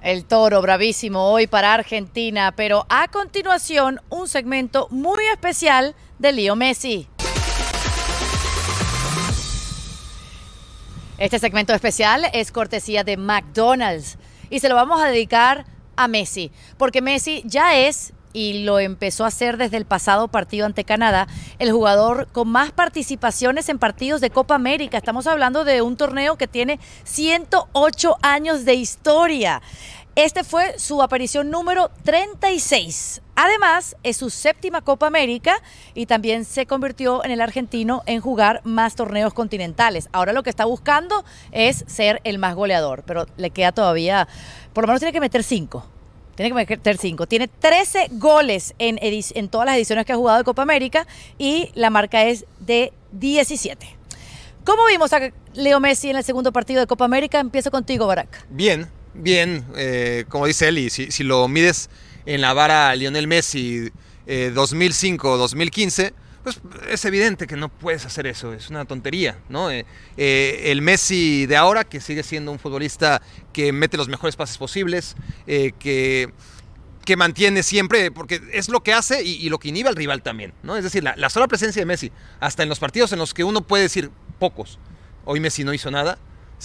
El toro bravísimo hoy para Argentina, pero a continuación un segmento muy especial de Leo Messi. Este segmento especial es cortesía de McDonald's y se lo vamos a dedicar a Messi, porque Messi ya es y lo empezó a hacer desde el pasado partido ante Canadá, el jugador con más participaciones en partidos de Copa América. Estamos hablando de un torneo que tiene 108 años de historia. Este fue su aparición número 36. Además, es su séptima Copa América y también se convirtió en el argentino en jugar más torneos continentales. Ahora lo que está buscando es ser el más goleador, pero le queda todavía, por lo menos tiene que meter cinco tiene que meter 5. Tiene 13 goles en, todas las ediciones que ha jugado de Copa América y la marca es de 17. ¿Cómo vimos a Leo Messi en el segundo partido de Copa América? Empiezo contigo, Barack. Bien, bien. Eh, como dice Eli, si, si, lo mides en la vara Lionel Messi 2005-2015 eh, pues, es evidente que no puedes hacer eso, es una tontería, ¿no? Eh, eh, el Messi de ahora, que sigue siendo un futbolista que mete los mejores pases posibles, eh, que, que mantiene siempre, porque es lo que hace y, lo que inhibe al rival también, ¿no? Es decir, la sola presencia de Messi, hasta en los partidos en los que uno puede decir pocos, hoy Messi no hizo nada,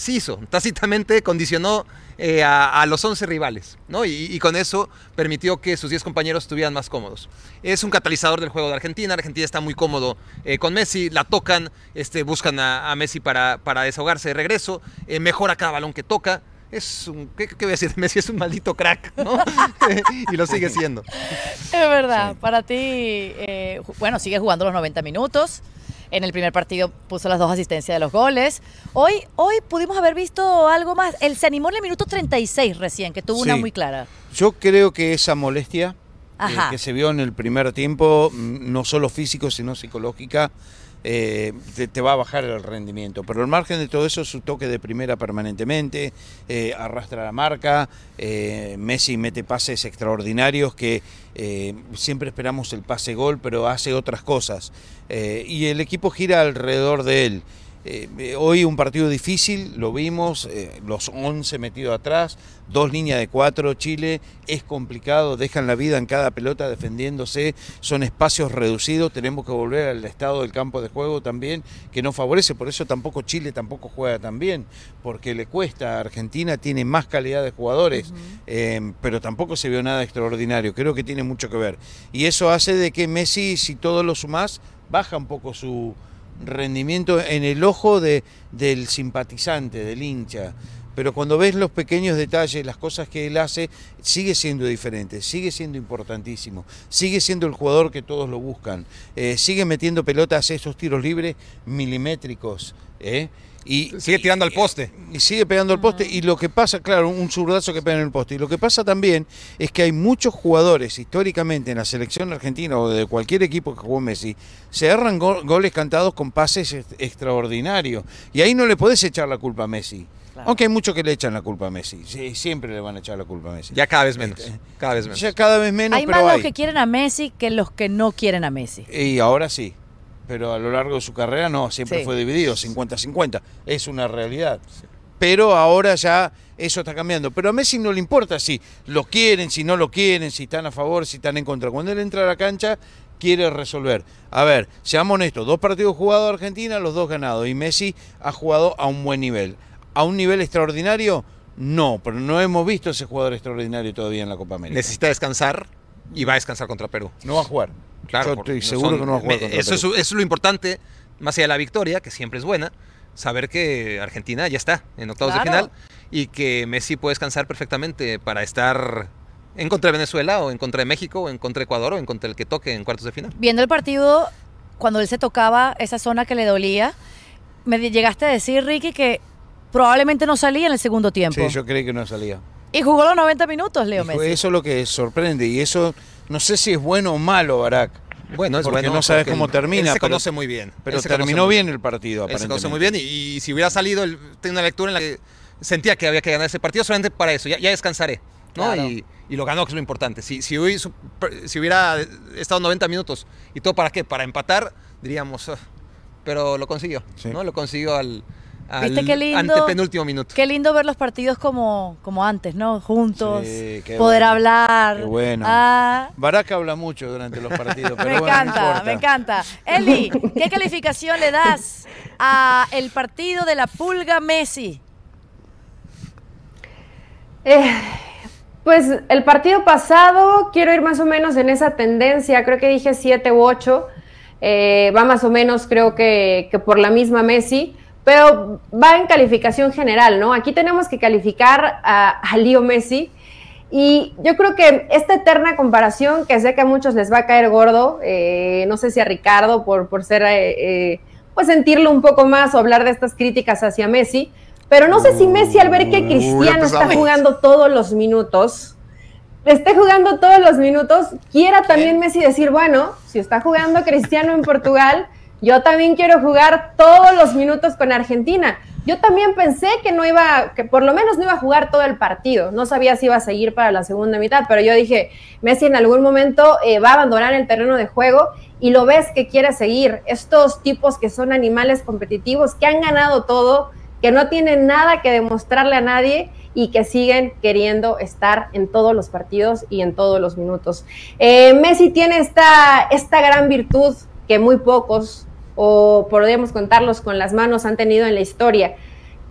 hizo, tácitamente condicionó eh, a, los 11 rivales, ¿no? Y, con eso permitió que sus 10 compañeros estuvieran más cómodos. Es un catalizador del juego de Argentina, Argentina está muy cómodo eh, con Messi, la tocan, este, buscan a, Messi para, para, desahogarse de regreso, eh, mejora cada balón que toca, es un, ¿qué, ¿qué, voy a decir? Messi es un maldito crack, ¿no? y lo sigue siendo. Es verdad, para ti, bueno, sigue jugando los 90 minutos. En el primer partido puso las dos asistencias de los goles. Hoy, hoy pudimos haber visto algo más. Él se animó en el minuto 36 recién, que tuvo una muy clara. Yo creo que esa molestia eh, que se vio en el primer tiempo, mm, no solo físico, sino psicológica, eh, te, va a bajar el rendimiento. Pero al margen de todo eso, su toque de primera permanentemente, eh, arrastra la marca, eh, Messi mete pases extraordinarios que siempre esperamos el pase-gol, pero hace otras cosas. y el equipo gira alrededor de él. Eh, eh, hoy un partido difícil, lo vimos, eh, los 11 metidos atrás, dos líneas de cuatro, Chile, es complicado, dejan la vida en cada pelota defendiéndose, son espacios reducidos, tenemos que volver al estado del campo de juego también, que no favorece, por eso tampoco Chile tampoco juega tan bien, porque le cuesta, Argentina tiene más calidad de jugadores, pero tampoco se vio nada extraordinario, creo que tiene mucho que ver. Y eso hace de que Messi, si todos los más baja un poco su rendimiento en el ojo del simpatizante, del hincha. Pero cuando ves los pequeños detalles, las cosas que él hace, sigue siendo diferente, sigue siendo importantísimo, sigue siendo el jugador que todos lo buscan, eh, sigue metiendo pelotas, esos tiros libres milimétricos, ¿eh? Y sigue tirando al eh, poste. Y sigue pegando al poste. Y lo que pasa, claro, un zurdazo que pega en el poste. Y lo que pasa también es que hay muchos jugadores históricamente en la selección argentina o de cualquier equipo que jugó Messi, se erran goles cantados con pases extraordinarios. Y ahí no le podés echar la culpa a Messi. Aunque hay muchos que le echan la culpa a Messi. Sí, siempre le van a echar la culpa a Messi. Ya cada vez menos. Este, cada vez cada vez menos. Hay más los que quieren a Messi que los que no quieren a Messi. Y ahora sí pero a lo largo de su carrera no, siempre fue dividido, 50-50, es una realidad. Pero ahora ya eso está cambiando. Pero a Messi no le importa si lo quieren, si no lo quieren, si están a favor, si están en contra. Cuando él entra a la cancha, quiere resolver. A ver, seamos honestos, dos partidos jugados a Argentina, los dos ganados, y Messi ha jugado a un buen nivel. ¿A un nivel extraordinario? No, pero no hemos visto ese jugador extraordinario todavía en la Copa América. Necesita descansar y va a descansar contra Perú. No va a jugar. Claro, eso, Es, lo importante, más allá de la victoria, que siempre es buena, saber que Argentina ya está en octavos de final y que Messi puede descansar perfectamente para estar en contra de Venezuela o en contra de México o en contra de Ecuador o en contra del que toque en cuartos de final. Viendo el partido, cuando él se tocaba esa zona que le dolía, me llegaste a decir, Ricky, que probablemente no salía en el segundo tiempo. Sí, yo creí que no salía. Y jugó los 90 minutos, Leo Messi. Eso es lo que sorprende y eso no sé si es bueno o malo Barack Bueno, es porque no sabes cómo termina. se conoce muy bien. Pero terminó bien el partido, aparentemente. se conoce muy bien y, si hubiera salido, tengo una lectura en la que sentía que había que ganar ese partido solamente para eso. Ya, descansaré. Y, lo ganó, que es lo importante. Si, si, hubiera estado 90 minutos y todo para qué, para empatar, diríamos, ah", pero lo consiguió. ¿no? Lo consiguió al, ¿Viste qué lindo, minuto. Qué lindo ver los partidos como, como antes, ¿no? Juntos, poder hablar. Qué bueno. Ah. habla mucho durante los partidos. me encanta, me encanta. Eli, ¿qué calificación le das a el partido de la Pulga Messi? Eh, pues el partido pasado quiero ir más o menos en esa tendencia, creo que dije 7 u 8, eh, va más o menos creo que, que por la misma Messi. Pero va en calificación general, ¿no? Aquí tenemos que calificar a, Lío Leo Messi. Y yo creo que esta eterna comparación, que sé que a muchos les va a caer gordo, eh, no sé si a Ricardo por, por ser, eh, eh, pues sentirlo un poco más o hablar de estas críticas hacia Messi, pero no sé si Messi al ver que mm, Cristiano está jugando todos los minutos, esté jugando todos los minutos, quiera también Messi decir, bueno, si está jugando Cristiano en Portugal yo también quiero jugar todos los minutos con Argentina. Yo también pensé que no iba, que por lo menos no iba a jugar todo el partido. No sabía si iba a seguir para la segunda mitad, pero yo dije, Messi en algún momento eh, va a abandonar el terreno de juego y lo ves que quiere seguir. Estos tipos que son animales competitivos, que han ganado todo, que no tienen nada que demostrarle a nadie y que siguen queriendo estar en todos los partidos y en todos los minutos. Eh, Messi tiene esta, esta gran virtud que muy pocos o podríamos contarlos con las manos, han tenido en la historia.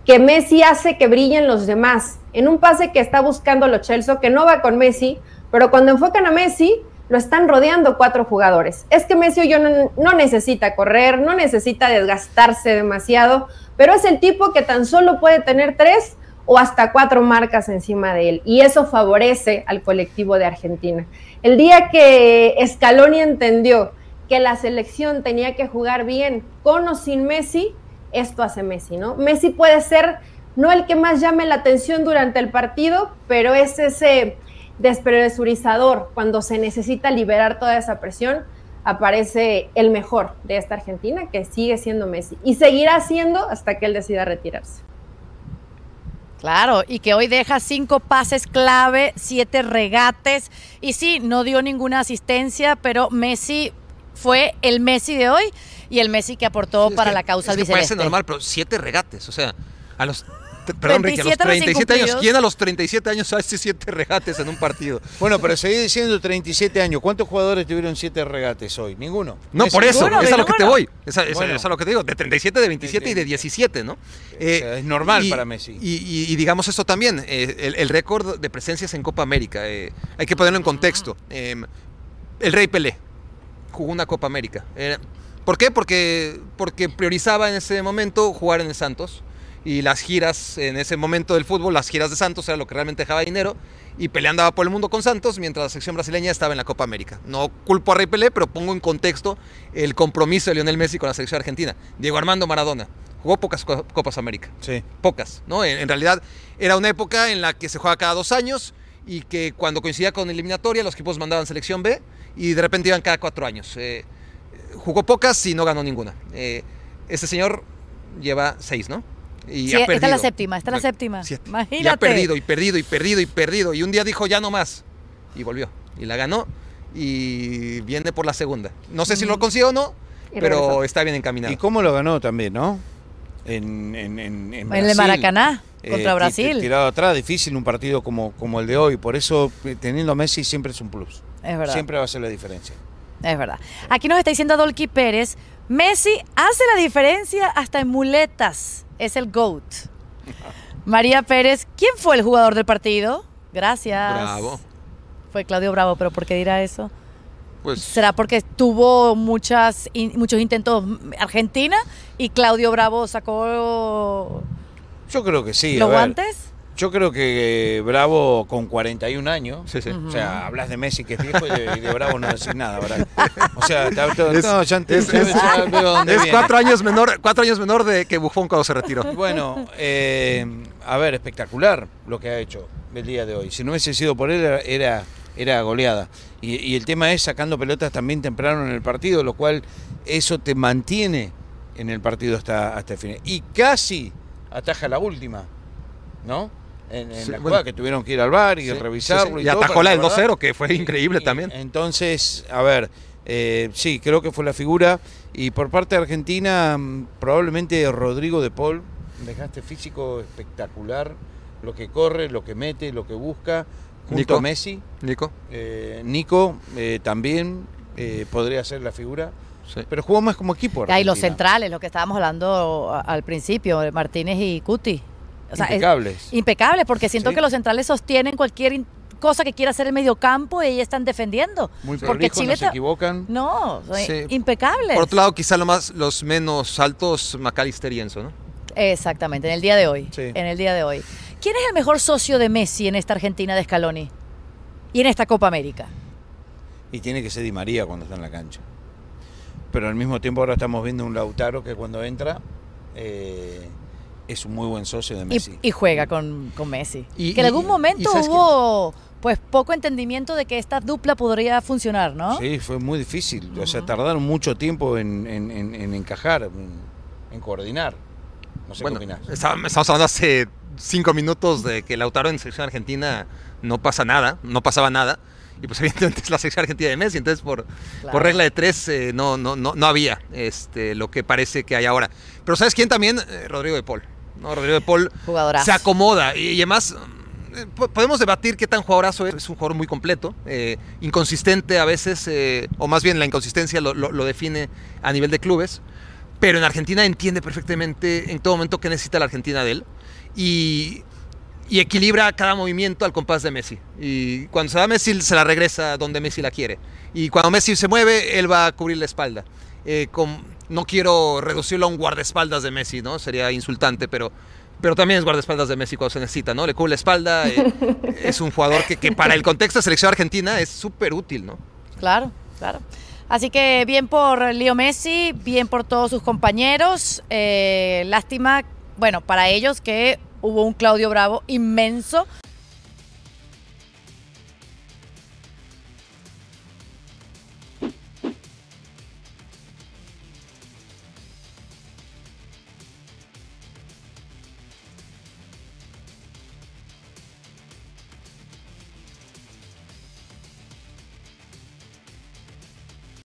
Que Messi hace que brillen los demás. En un pase que está buscando Lo Chelsea, que no va con Messi, pero cuando enfocan a Messi, lo están rodeando cuatro jugadores. Es que Messi yo no, no, necesita correr, no necesita desgastarse demasiado, pero es el tipo que tan solo puede tener tres o hasta cuatro marcas encima de él. Y eso favorece al colectivo de Argentina. El día que Scaloni entendió que la selección tenía que jugar bien con o sin Messi, esto hace Messi, ¿no? Messi puede ser no el que más llame la atención durante el partido, pero es ese despresurizador cuando se necesita liberar toda esa presión aparece el mejor de esta Argentina, que sigue siendo Messi, y seguirá siendo hasta que él decida retirarse. Claro, y que hoy deja cinco pases clave, siete regates, y sí, no dio ninguna asistencia, pero Messi fue el Messi de hoy y el Messi que aportó para la causa es que parece normal, pero siete regates, o sea, a los Perdón, a los 37 años. ¿Quién a los 37 años hace siete regates en un partido? Bueno, pero seguí diciendo 37 años. ¿Cuántos jugadores tuvieron siete regates hoy? Ninguno. No, por eso. es a lo que te voy. Es a, lo que te digo. De 37, de 27 y de 17, ¿no? es normal eh, para Messi. Y, digamos esto también. Eh, el, récord de presencias en Copa América. Eh, hay que ponerlo en contexto. Em, el Rey Pelé jugó una Copa América. Eh, ¿Por qué? Porque, porque priorizaba en ese momento jugar en el Santos. Y las giras en ese momento del fútbol, las giras de Santos era lo que realmente dejaba dinero. Y Pelé andaba por el mundo con Santos mientras la sección brasileña estaba en la Copa América. No culpo a Rey Pelé, pero pongo en contexto el compromiso de Lionel Messi con la selección argentina. Diego Armando Maradona jugó pocas Copas América. Sí. Pocas, ¿no? En, realidad era una época en la que se jugaba cada dos años y que cuando coincidía con eliminatoria los equipos mandaban selección B y de repente iban cada cuatro años. Eh, jugó pocas y no ganó ninguna. Eh, este señor lleva seis, ¿no? Y ha perdido. la séptima, está la séptima. Imagínate. Y ha perdido y perdido y perdido y perdido. Y un día dijo ya no más. Y volvió. Y la ganó y viene por la segunda. No sé si lo mm. consiguió o no, pero está bien encaminado. ¿Y cómo lo ganó también, no? en, en, el Maracaná eh, contra Brasil. Tirado atrás, difícil un partido como, como el de hoy. Por eso, eh, teniendo a Messi siempre es un plus. Es verdad. Siempre va a ser la diferencia. Es verdad. Aquí nos está diciendo Dolky Pérez, Messi hace la diferencia hasta en muletas. Es el GOAT. María Pérez, ¿quién fue el jugador del partido? Gracias. Bravo. Fue Claudio Bravo, pero ¿por qué dirá eso? Pues, ¿Será porque tuvo muchas, muchos intentos Argentina y Claudio Bravo sacó... Yo creo que sí. ¿Los guantes? Yo creo que eh, Bravo con 41 años, o sea, hablas de Messi que es viejo y de, Bravo no decís nada, ¿verdad? O sea, te, es, no, ya antes. es, cuatro años menor, cuatro años menor de que Buffon cuando se retiró. Bueno, eh, a ver, espectacular lo que ha hecho el día de hoy. Si no hubiese sido por él, era era goleada. Y, el tema es sacando pelotas también temprano en el partido, lo cual eso te mantiene en el partido hasta, hasta el final. Y casi ataja la última, ¿no? En, la jugada que tuvieron que ir al bar y revisar revisarlo. y, atajó la del 2-0, que fue increíble también. Entonces, a ver, eh, sí, creo que fue la figura. Y por parte de Argentina, mm, probablemente Rodrigo de Paul, dejaste físico espectacular, lo que corre, lo que mete, lo que busca. Nico. Messi. Nico. Eh, Nico eh, también eh, podría ser la figura. Pero jugó más como equipo. Y los centrales, lo que estábamos hablando al principio, Martínez y Cuti. impecables. impecables, porque siento que los centrales sostienen cualquier cosa que quiera hacer el campo y ellos están defendiendo. Muy porque Chile no se equivocan. No, impecables. Por otro lado, quizá lo más, los menos altos, MacAlisterienzo ¿no? Exactamente, en el día de hoy. En el día de hoy. ¿Quién es el mejor socio de Messi en esta Argentina de Scaloni? Y en esta Copa América. Y tiene que ser Di María cuando está en la cancha. Pero al mismo tiempo ahora estamos viendo un Lautaro que cuando entra eh, es un muy buen socio de Messi. Y, juega con, Messi. que en algún momento hubo pues poco entendimiento de que esta dupla podría funcionar, ¿no? Sí, fue muy difícil. O sea, tardaron mucho tiempo en, en encajar, en coordinar. No sé bueno, Estamos hablando hace cinco minutos de que Lautaro en selección argentina no pasa nada, no pasaba nada. Y pues evidentemente es la selección argentina de Messi, entonces por, por regla de tres eh, no, no, no, había este, lo que parece que hay ahora. Pero ¿sabes quién también? Eh, Rodrigo de Paul. Rodrigo de Paul se acomoda y, además eh, podemos debatir qué tan jugadorazo es. Es un jugador muy completo, inconsistente a veces, o más bien la inconsistencia lo, define a nivel de clubes pero en Argentina entiende perfectamente en todo momento qué necesita la Argentina de él y, equilibra cada movimiento al compás de Messi. Y cuando se va Messi, se la regresa donde Messi la quiere. Y cuando Messi se mueve, él va a cubrir la espalda. Eh, no quiero reducirlo a un guardaespaldas de Messi, ¿no? Sería insultante, pero pero también es guardaespaldas de Messi cuando se necesita, ¿no? Le cubre la espalda, eh, es un jugador que, para el contexto de selección argentina es súper útil, ¿no? Claro, claro. Así que bien por Leo Messi, bien por todos sus compañeros. Eh, lástima, bueno, para ellos que hubo un Claudio Bravo inmenso